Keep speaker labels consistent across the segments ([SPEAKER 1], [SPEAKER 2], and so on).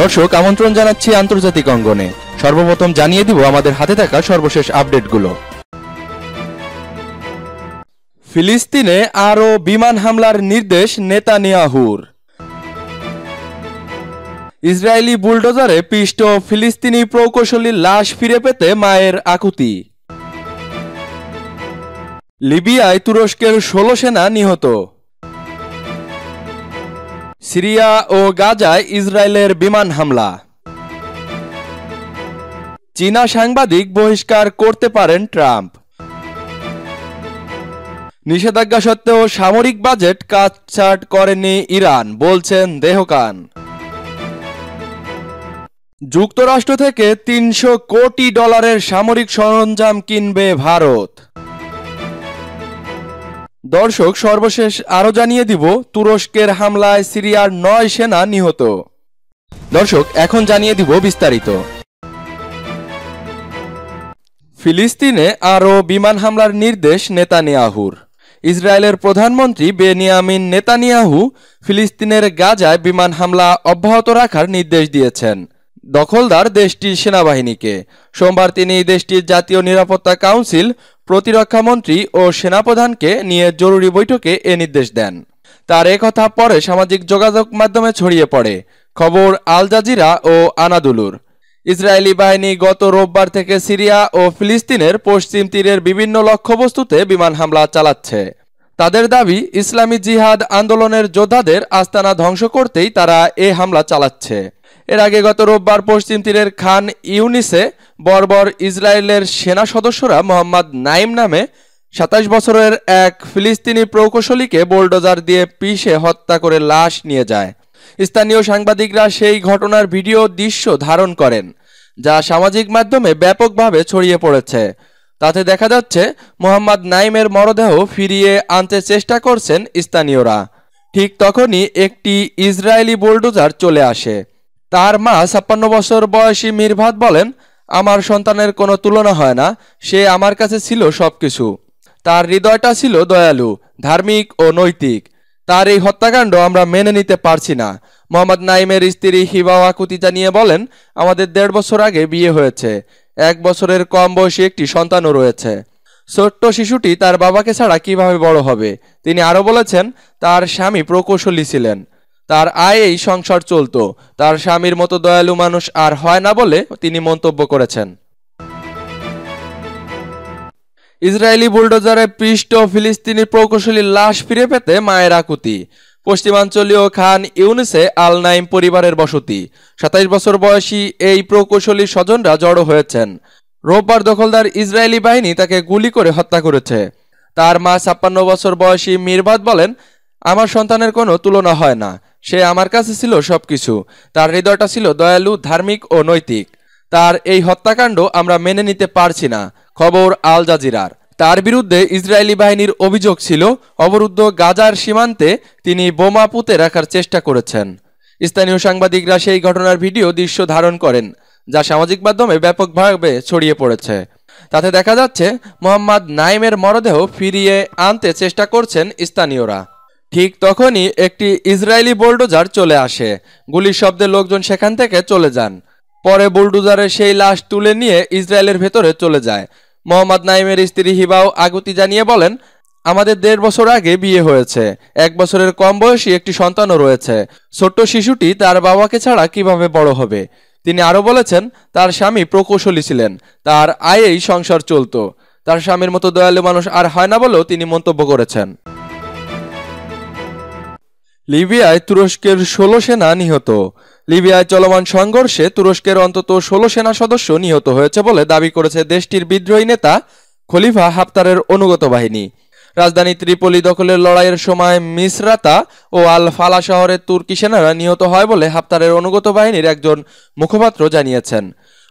[SPEAKER 1] দর্শক আমন্ত্রণ জানাচ্ছি আন্তর্জাতিক অঙ্গনে সর্বপ্রথম জানিয়ে দিব আমাদের হাতে থাকা সর্বশেষ আপডেটগুলো ফিলিস্তিনে আরও বিমান হামলার নির্দেশ নেতানিয়াহুর ইসরায়েলি বুলডোজারে পিষ্ট ফিলিস্তিনি প্রকৌশলীর লাশ ফিরে পেতে মায়ের আকুতি লিবিয়ায় তুরস্কের ষোলো সেনা নিহত সিরিয়া ও গাজায় ইসরায়েলের বিমান হামলা চীনা সাংবাদিক বহিষ্কার করতে পারেন ট্রাম্প নিষেধাজ্ঞা সত্ত্বেও সামরিক বাজেট কাটছাট করেনি ইরান বলছেন দেহকান যুক্তরাষ্ট্র থেকে তিনশো কোটি ডলারের সামরিক সরঞ্জাম কিনবে ভারত দর্শক সর্বশেষ আরও জানিয়ে দিব তুরস্কের হামলায় সিরিয়ার নয় সেনা নিহত দর্শক এখন জানিয়ে দিব বিস্তারিত ফিলিস্তিনে আরও বিমান হামলার নির্দেশ নেতানিয়াহুর ইসরায়েলের প্রধানমন্ত্রী বেনিয়ামিন নেতানিয়াহু ফিলিস্তিনের গাজায় বিমান হামলা অব্যাহত রাখার নির্দেশ দিয়েছেন দখলদার দেশটির সেনাবাহিনীকে সোমবার তিনি দেশটির জাতীয় নিরাপত্তা কাউন্সিল প্রতিরক্ষামন্ত্রী ও সেনাপ্রধানকে নিয়ে জরুরি বৈঠকে এ নির্দেশ দেন তার কথা পরে সামাজিক যোগাযোগ মাধ্যমে ছড়িয়ে পড়ে খবর আল জাজিরা ও আনাদুলুর ইসরায়েলি বাহিনী গত রোববার থেকে সিরিয়া ও ফিলিস্তিনের পশ্চিম তীরের বিভিন্ন লক্ষ্যবস্তুতে বিমান হামলা চালাচ্ছে তাদের দাবি ইসলামী জিহাদ আন্দোলনের যোদ্ধাদের আস্তানা ধ্বংস করতেই তারা এ হামলা চালাচ্ছে এর আগে গত রোববার পশ্চিম তীরের খান ইউনিসে বর্বর ইসরায়েলের সেনা সদস্যরা মোহাম্মদ নাইম নামে সাতাশ বছরের এক ফিলিস্তিনি প্রকৌশলীকে বোলডোজার দিয়ে পিষে হত্যা করে লাশ নিয়ে যায় স্থানীয় সাংবাদিকরা সেই ঘটনার ভিডিও দৃশ্য ধারণ করেন যা সামাজিক মাধ্যমে ব্যাপকভাবে ছড়িয়ে পড়েছে তাতে দেখা যাচ্ছে মোহাম্মদ নাইমের মরদেহ ফিরিয়ে আনতে চেষ্টা করছেন স্থানীয়রা ঠিক তখনই একটি ইসরায়েলি বুলডোজার চলে আসে তার মা ছাপ্পান্ন বছর বয়সী মিরভাত বলেন আমার সন্তানের কোনো তুলনা হয় না সে আমার কাছে ছিল সব কিছু তার হৃদয়টা ছিল দয়ালু ধার্মিক ও নৈতিক তার এই হত্যাকাণ্ড আমরা মেনে নিতে পারছি না মোহাম্মদ নাইমের স্ত্রী হিবা কুতিজা জানিয়ে বলেন আমাদের দেড় বছর আগে বিয়ে হয়েছে এক বছরের কম বয়সী একটি সন্তানও রয়েছে ছোট্ট শিশুটি তার বাবাকে ছাড়া কিভাবে বড় হবে তিনি আরও বলেছেন তার স্বামী প্রকৌশলী ছিলেন তার আয়েই সংসার চলত তার স্বামীর মতো দয়ালু মানুষ আর হয় না বলে তিনি মন্তব্য করেছেন ইসরায়েলি বুলডোজারে পৃষ্ঠ ফিলিস্তিনি প্রকৌশলীর লাশ ফিরে পেতে মায়ের আকুতি পশ্চিমাঞ্চলীয় খান ইউনিসে আল নাইম পরিবারের বসতি সাতাইশ বছর বয়সী এই প্রকৌশলী স্বজনরা জড়ো হয়েছেন রোববার দখলদার ইসরায়েলি বাহিনী তাকে গুলি করে হত্যা করেছে তার মা ছাপ্পান্ন বছর বয়সী মিরবাদ বলেন আমার সন্তানের কোনো তুলনা হয় না সে আমার কাছে ছিল সব কিছু তার হৃদয়টা ছিল দয়ালু ধার্মিক ও নৈতিক তার এই হত্যাকাণ্ড আমরা মেনে নিতে পারছি না খবর আল জাজিরার তার বিরুদ্ধে ইসরায়েলি বাহিনীর অভিযোগ ছিল অবরুদ্ধ গাজার সীমান্তে তিনি বোমা পুঁতে রাখার চেষ্টা করেছেন স্থানীয় সাংবাদিকরা সেই ঘটনার ভিডিও দৃশ্য ধারণ করেন যা সামাজিক মাধ্যমে ব্যাপকভাবে ছড়িয়ে পড়েছে তাতে দেখা যাচ্ছে মোহাম্মদ নাইমের মরদেহ ফিরিয়ে আনতে চেষ্টা করছেন স্থানীয়রা ঠিক তখনই একটি ইসরায়েলি বোলডোজার চলে আসে গুলির শব্দে লোকজন সেখান থেকে চলে যান পরে বুলডোজারে সেই লাশ তুলে নিয়ে ইসরায়েলের ভেতরে চলে যায় মোহাম্মদ নাইমের স্ত্রী হিবাও আগুতি জানিয়ে বলেন আমাদের দেড় বছর আগে বিয়ে হয়েছে এক বছরের কম বয়সী একটি সন্তানও রয়েছে ছোট্ট শিশুটি তার বাবাকে ছাড়া কিভাবে বড় হবে তিনি আরও বলেছেন তার স্বামী প্রকৌশলী ছিলেন তার আয়েই সংসার চলত তার স্বামীর মতো দয়ালু মানুষ আর হয় না বলেও তিনি মন্তব্য করেছেন লিবিয়ায় তুরস্কের ষোলো সেনা নিহত লিবিয়ায় চলমান সংঘর্ষে তুরস্কের অন্তত ষোলো সেনা সদস্য নিহত হয়েছে বলে দাবি করেছে দেশটির বিদ্রোহী নেতা খলিফা হাফতারের অনুগত বাহিনী রাজধানী ত্রিপলি দখলের লড়াইয়ের সময় মিসরাতা ও আল ফালা শহরে তুর্কি সেনারা নিহত হয় বলে হাফতারের অনুগত বাহিনীর একজন মুখপাত্র জানিয়েছেন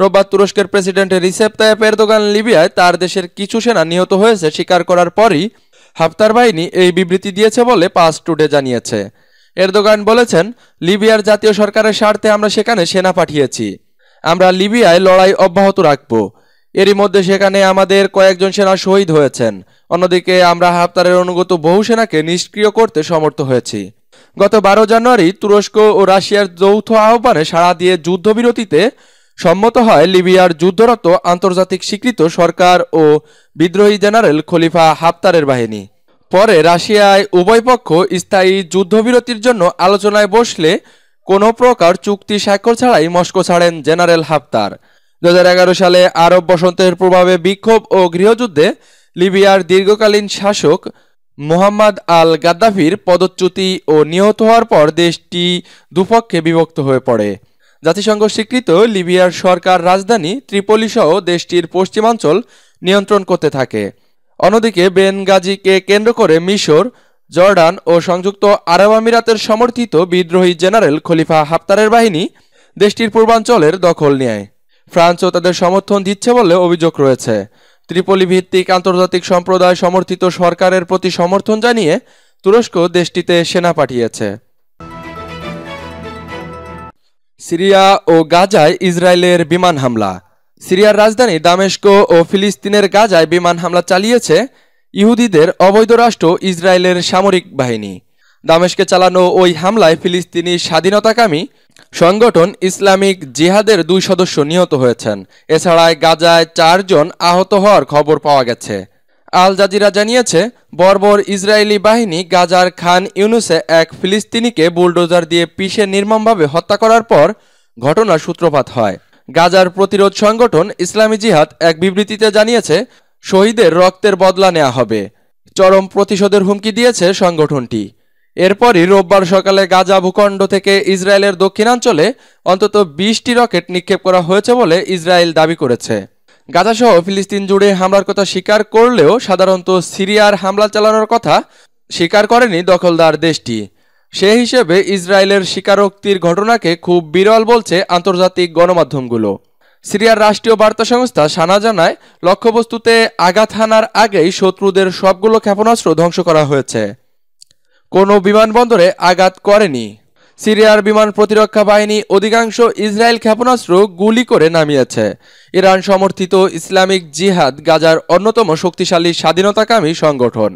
[SPEAKER 1] রোববার তুরস্কের প্রেসিডেন্ট রিসেপ তায়েপ এরদোগান লিবিয়ায় তার দেশের কিছু সেনা নিহত হয়েছে স্বীকার করার পরই হাফতার বাহিনী এই বিবৃতি দিয়েছে বলে পাস টুডে জানিয়েছে এরদোগান বলেছেন লিবিয়ার জাতীয় সরকারের স্বার্থে আমরা সেখানে সেনা পাঠিয়েছি আমরা লিবিয়ায় লড়াই অব্যাহত রাখব এরই মধ্যে সেখানে আমাদের কয়েকজন সেনা শহীদ হয়েছেন অন্যদিকে আমরা হাফতারের অনুগত বহু সেনাকে নিষ্ক্রিয় করতে সমর্থ হয়েছি গত বারো জানুয়ারি তুরস্ক ও রাশিয়ার যৌথ আহ্বানে সাড়া দিয়ে যুদ্ধবিরতিতে সম্মত হয় লিবিয়ার যুদ্ধরত আন্তর্জাতিক স্বীকৃত সরকার ও বিদ্রোহী জেনারেল খলিফা হাফতারের বাহিনী পরে রাশিয়ায় উভয় পক্ষ স্থায়ী যুদ্ধবিরতির জন্য আলোচনায় বসলে কোনো প্রকার চুক্তি স্বাক্ষর ছাড়াই মস্কো ছাড়েন জেনারেল হাফতার দু সালে আরব বসন্তের প্রভাবে বিক্ষোভ ও গৃহযুদ্ধে লিবিয়ার দীর্ঘকালীন শাসক মোহাম্মদ আল গাদ্দাফির পদচ্যুতি ও নিহত হওয়ার পর দেশটি দুপক্ষে বিভক্ত হয়ে পড়ে জাতিসংঘ স্বীকৃত লিবিয়ার সরকার রাজধানী ত্রিপলি সহ দেশটির পশ্চিমাঞ্চল নিয়ন্ত্রণ করতে থাকে অন্যদিকে বেনগাজিকে কেন্দ্র করে মিশর জর্ডান ও সংযুক্ত আরব আমিরাতের সমর্থিত বিদ্রোহী জেনারেল খলিফা হাফতারের বাহিনী দেশটির পূর্বাঞ্চলের দখল নেয় ফ্রান্সও তাদের সমর্থন দিচ্ছে বলে অভিযোগ রয়েছে ত্রিপলি ভিত্তিক আন্তর্জাতিক সম্প্রদায় সমর্থিত সরকারের প্রতি সমর্থন জানিয়ে তুরস্ক দেশটিতে সেনা পাঠিয়েছে সিরিয়া ও গাজায় ইসরায়েলের বিমান হামলা সিরিয়ার রাজধানী দামেস্ক ও ফিলিস্তিনের গাজায় বিমান হামলা চালিয়েছে ইহুদিদের অবৈধ রাষ্ট্র ইসরায়েলের সামরিক বাহিনী দামেশকে চালানো ওই হামলায় ফিলিস্তিনি স্বাধীনতাকামী সংগঠন ইসলামিক জিহাদের দুই সদস্য নিহত হয়েছেন এছাড়া গাজায় চারজন আহত হওয়ার খবর পাওয়া গেছে আল জাজিরা জানিয়েছে বর্বর ইসরায়েলি বাহিনী গাজার খান ইউনুসে এক ফিলিস্তিনিকে বুলডোজার দিয়ে পিষে নির্মমভাবে হত্যা করার পর ঘটনার সূত্রপাত হয় গাজার প্রতিরোধ সংগঠন ইসলামী জিহাদ এক বিবৃতিতে জানিয়েছে শহীদের রক্তের বদলা নেওয়া হবে চরম প্রতিশোধের হুমকি দিয়েছে সংগঠনটি এরপরই রোববার সকালে গাজা ভূখণ্ড থেকে ইসরায়েলের দক্ষিণাঞ্চলে অন্তত বিশটি রকেট নিক্ষেপ করা হয়েছে বলে ইসরায়েল দাবি করেছে গাজাসহ ফিলিস্তিন জুড়ে হামলার কথা স্বীকার করলেও সাধারণত সিরিয়ার হামলা চালানোর কথা স্বীকার করেনি দখলদার দেশটি সে হিসেবে ইসরায়েলের স্বীকারোক্তির ঘটনাকে খুব বিরল বলছে আন্তর্জাতিক গণমাধ্যমগুলো সিরিয়ার রাষ্ট্রীয় বার্তা সংস্থা সানা জানায় লক্ষ্যবস্তুতে আঘাত হানার আগেই শত্রুদের সবগুলো ক্ষেপণাস্ত্র ধ্বংস করা হয়েছে কোনো বিমানবন্দরে আঘাত করেনি সিরিয়ার বিমান প্রতিরক্ষা বাহিনী অধিকাংশ ইসরায়েল ক্ষেপণাস্ত্র গুলি করে নামিয়েছে ইরান সমর্থিত ইসলামিক জিহাদ গাজার অন্যতম শক্তিশালী স্বাধীনতাকামী সংগঠন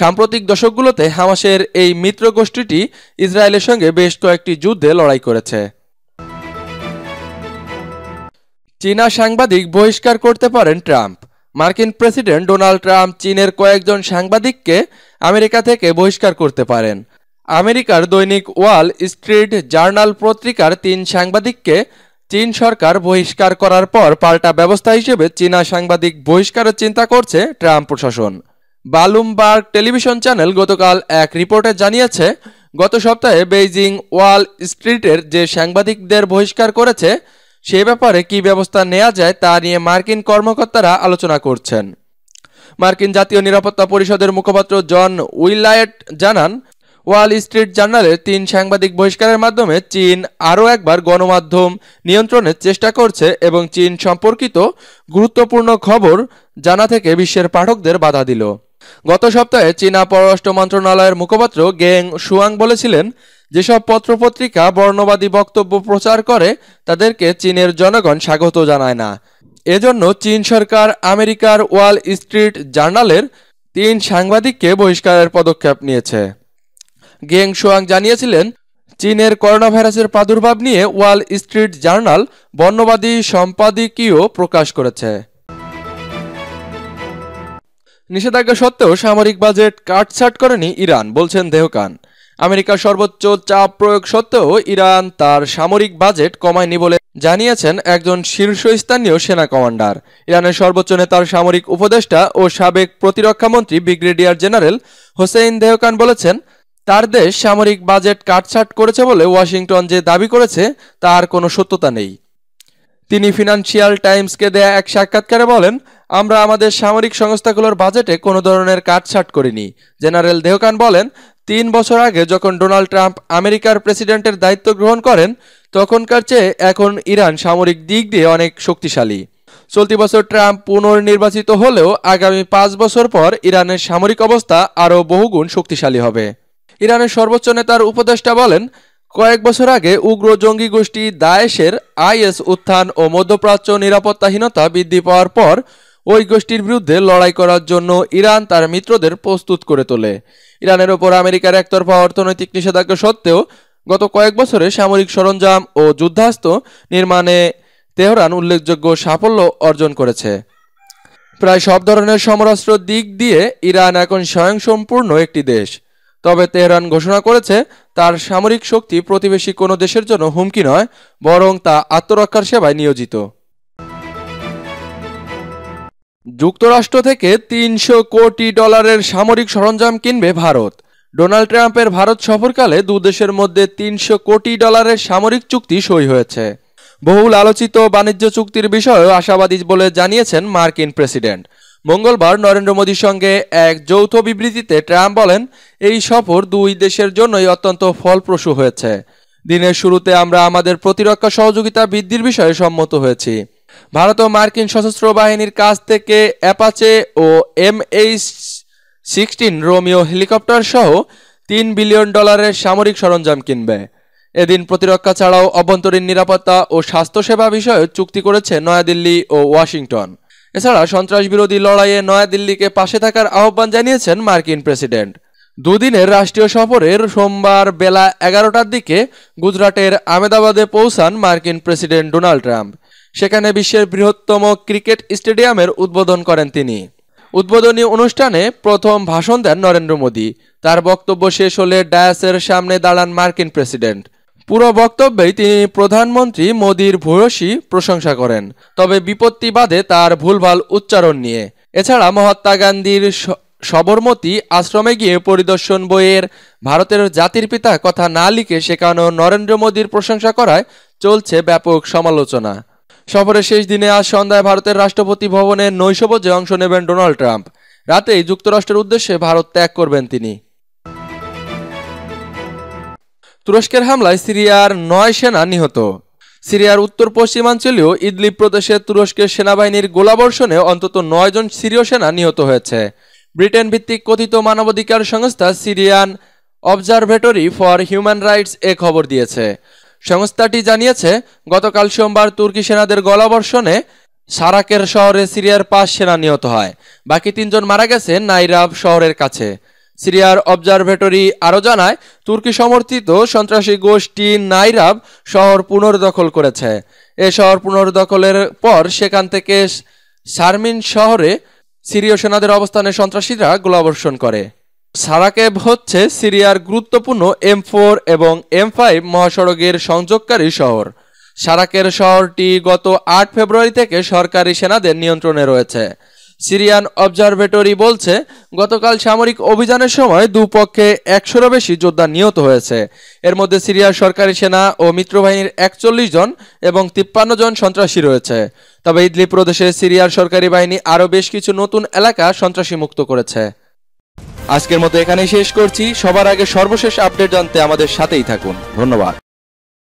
[SPEAKER 1] সাম্প্রতিক দশকগুলোতে হামাসের এই মিত্র গোষ্ঠীটি ইসরায়েলের সঙ্গে বেশ কয়েকটি যুদ্ধে লড়াই করেছে চীনা সাংবাদিক বহিষ্কার করতে পারেন ট্রাম্প মার্কিন প্রেসিডেন্ট ডোনাল্ড ট্রাম্প চীনের কয়েকজন সাংবাদিককে আমেরিকা থেকে বহিষ্কার করতে পারেন আমেরিকার দৈনিক ওয়াল স্ট্রিট জার্নাল পত্রিকার তিন সাংবাদিককে চীন সরকার বহিষ্কার করার পর পাল্টা ব্যবস্থা হিসেবে চীনা সাংবাদিক বহিষ্কারের চিন্তা করছে ট্রাম্প প্রশাসন বালুমবার্গ টেলিভিশন চ্যানেল গতকাল এক রিপোর্টে জানিয়েছে গত সপ্তাহে বেইজিং ওয়াল স্ট্রিটের যে সাংবাদিকদের বহিষ্কার করেছে সে ব্যাপারে কি ব্যবস্থা নেওয়া যায় তা নিয়ে মার্কিন কর্মকর্তারা আলোচনা করছেন মার্কিন জাতীয় নিরাপত্তা পরিষদের মুখপাত্র জন উইলায়েট জানান ওয়াল স্ট্রিট জার্নালের তিন সাংবাদিক বহিষ্কারের মাধ্যমে চীন আরও একবার গণমাধ্যম নিয়ন্ত্রণের চেষ্টা করছে এবং চীন সম্পর্কিত গুরুত্বপূর্ণ খবর জানা থেকে বিশ্বের পাঠকদের বাধা দিল গত সপ্তাহে চীনা পররাষ্ট্র মন্ত্রণালয়ের মুখপাত্র গেং সুয়াং বলেছিলেন যেসব পত্রপত্রিকা বর্ণবাদী বক্তব্য প্রচার করে তাদেরকে চীনের জনগণ স্বাগত জানায় না এজন্য চীন সরকার আমেরিকার ওয়াল স্ট্রিট জার্নালের তিন সাংবাদিককে বহিষ্কারের পদক্ষেপ নিয়েছে গেং সুয়াং জানিয়েছিলেন চীনের করোনা ভাইরাসের প্রাদুর্ভাব নিয়ে ওয়াল স্ট্রিট জার্নাল বর্ণবাদী সম্পাদকীয় প্রকাশ করেছে নিষেধাজ্ঞা সত্ত্বেও সামরিক বাজেট কাটছাট করেনি ইরান বলছেন দেহকান আমেরিকার সর্বোচ্চ চাপ প্রয়োগ সত্ত্বেও ইরান তার সামরিক বাজেট কমায়নি বলে জানিয়েছেন একজন শীর্ষস্থানীয় সেনা কমান্ডার ইরানের সর্বোচ্চ নেতার সামরিক উপদেষ্টা ও সাবেক প্রতিরক্ষামন্ত্রী ব্রিগেডিয়ার জেনারেল হোসেইন দেহকান বলেছেন তার দেশ সামরিক বাজেট কাটছাট করেছে বলে ওয়াশিংটন যে দাবি করেছে তার কোনো সত্যতা নেই তিনি ফিনান্সিয়াল টাইমসকে দেয়া এক সাক্ষাৎকারে বলেন আমরা আমাদের সামরিক সংস্থাগুলোর বাজেটে কোনো ধরনের কাটছাট করিনি জেনারেল দেহকান বলেন তিন বছর আগে যখন ডোনাল্ড ট্রাম্প আমেরিকার প্রেসিডেন্টের দায়িত্ব গ্রহণ করেন তখনকার চেয়ে এখন ইরান সামরিক দিক দিয়ে অনেক শক্তিশালী চলতি বছর ট্রাম্প পুনর্নির্বাচিত হলেও আগামী পাঁচ বছর পর ইরানের সামরিক অবস্থা আরও বহুগুণ শক্তিশালী হবে ইরানের সর্বোচ্চ নেতার উপদেষ্টা বলেন কয়েক বছর আগে উগ্র জঙ্গি গোষ্ঠী দায়েশের আইএস উত্থান ও মধ্যপ্রাচ্য নিরাপত্তাহীনতা বৃদ্ধি পাওয়ার পর ওই গোষ্ঠীর বিরুদ্ধে লড়াই করার জন্য ইরান তার মিত্রদের প্রস্তুত করে তোলে ইরানের ওপর আমেরিকার একতরফা অর্থনৈতিক নিষেধাজ্ঞা সত্ত্বেও গত কয়েক বছরে সামরিক সরঞ্জাম ও যুদ্ধাস্ত্র নির্মাণে তেহরান উল্লেখযোগ্য সাফল্য অর্জন করেছে প্রায় সব ধরনের সমরাস্ত্র দিক দিয়ে ইরান এখন স্বয়ংসম্পূর্ণ একটি দেশ তবে তেহরান ঘোষণা করেছে তার সামরিক শক্তি প্রতিবেশী কোনো দেশের জন্য হুমকি নয় বরং তা আত্মরক্ষার সেবায় নিয়োজিত যুক্তরাষ্ট্র থেকে তিনশো কোটি ডলারের সামরিক সরঞ্জাম কিনবে ভারত ডোনাল্ড ট্রাম্পের ভারত সফরকালে দু দেশের মধ্যে তিনশো কোটি ডলারের সামরিক চুক্তি সই হয়েছে বহুল আলোচিত বাণিজ্য চুক্তির বিষয়েও আশাবাদী বলে জানিয়েছেন মার্কিন প্রেসিডেন্ট মঙ্গলবার নরেন্দ্র মোদীর সঙ্গে এক যৌথ বিবৃতিতে ট্রাম্প বলেন এই সফর দুই দেশের জন্যই অত্যন্ত ফলপ্রসূ হয়েছে দিনের শুরুতে আমরা আমাদের প্রতিরক্ষা সহযোগিতা বৃদ্ধির বিষয়ে সম্মত হয়েছি ভারত ও মার্কিন সশস্ত্র বাহিনীর কাছ থেকে অ্যাপাচে ও M H sixteen Romeo helicopter সহ তিন বিলিয়ন ডলারের সামরিক সরঞ্জাম কিনবে এদিন প্রতিরক্ষা ছাড়াও অভ্যন্তরীণ নিরাপত্তা ও স্বাস্থ্যসেবা বিষয়ে চুক্তি করেছে নয়াদিল্লি ও ওয়াশিংটন এছাড়া সন্ত্রাস বিরোধী লড়াইয়ে নয়াদিল্লিকে পাশে থাকার আহ্বান জানিয়েছেন মার্কিন প্রেসিডেন্ট দুদিনের রাষ্ট্রীয় সফরের সোমবার বেলা এগারোটার দিকে গুজরাটের আহমেদাবাদে পৌঁছান মার্কিন প্রেসিডেন্ট ডোনাল্ড ট্রাম্প সেখানে বিশ্বের বৃহত্তম ক্রিকেট স্টেডিয়ামের উদ্বোধন করেন তিনি উদ্বোধনী অনুষ্ঠানে প্রথম ভাষণ দেন নরেন্দ্র মোদী তার বক্তব্য শেষ হলে ডায়াসের সামনে দাঁড়ান মার্কিন প্রেসিডেন্ট পুরো বক্তব্যেই তিনি প্রধানমন্ত্রী মোদীর ভূয়সী প্রশংসা করেন তবে বিপত্তি বাদে তার ভুলভাল উচ্চারণ নিয়ে এছাড়া মহাত্মা গান্ধীর সবরমতী আশ্রমে গিয়ে পরিদর্শন বইয়ের ভারতের জাতির পিতা কথা না লিখে শেখানো নরেন্দ্র মোদীর প্রশংসা করায় চলছে ব্যাপক সমালোচনা সফরের শেষ দিনে আজ সন্ধ্যায় ভারতের রাষ্ট্রপতি ভবনে নৈশভোজে অংশ নেবেন ডোনাল্ড ট্রাম্প রাতেই যুক্তরাষ্ট্রের উদ্দেশ্যে ভারত ত্যাগ করবেন তিনি তুরস্কের হামলায় সিরিয়ার নয় সেনা নিহত সিরিয়ার উত্তর পশ্চিমাঞ্চলীয় ইদলিপ প্রদেশে তুরস্কের সেনাবাহিনীর গোলাবর্ষণে অন্তত নয়জন সিরীয় সেনা নিহত হয়েছে ব্রিটেন ভিত্তিক কথিত মানবাধিকার সংস্থা Syrian observatory for human rights এ খবর দিয়েছে সংস্থাটি জানিয়েছে গতকাল সোমবার তুর্কি সেনাদের গোলাবর্ষণে সারাকের শহরে সিরিয়ার পাঁচ সেনা নিহত হয় বাকি তিনজন মারা গেছে নাইরাব শহরের কাছে সিরিয়ার অবজারভেটরি আরও জানায় তুর্কি সমর্থিত সন্ত্রাসী গোষ্ঠী নাইরাব শহর পুনর্দখল করেছে এ শহর পুনর্দখলের পর সেখান থেকে সারমিন শহরে সিরীয় সেনাদের অবস্থানে সন্ত্রাসীরা গোলাবর্ষণ করে সারাকেব হচ্ছে সিরিয়ার গুরুত্বপূর্ণ এম ফোর এবং এম ফাইভ মহাসড়কের সংযোগকারী শহর সারাকের শহরটি গত আট ফেব্রুয়ারি থেকে সরকারি সেনাদের নিয়ন্ত্রণে রয়েছে সিরিয়ান অবজারভেটরি বলছে গতকাল সামরিক অভিযানের সময় দুপক্ষে একশোরও বেশি যোদ্ধা নিহত হয়েছে এর মধ্যে সিরিয়ার সরকারি সেনা ও মিত্রবাহিনীর একচল্লিশ জন এবং তিপ্পান্ন জন সন্ত্রাসী রয়েছে তবে ইদলি প্রদেশে সিরিয়ার সরকারি বাহিনী আরও বেশ কিছু নতুন এলাকা সন্ত্রাসী মুক্ত করেছে আজকের মতো এখানেই শেষ করছি সবার আগে সর্বশেষ আপডেট জানতে আমাদের সাথেই থাকুন ধন্যবাদ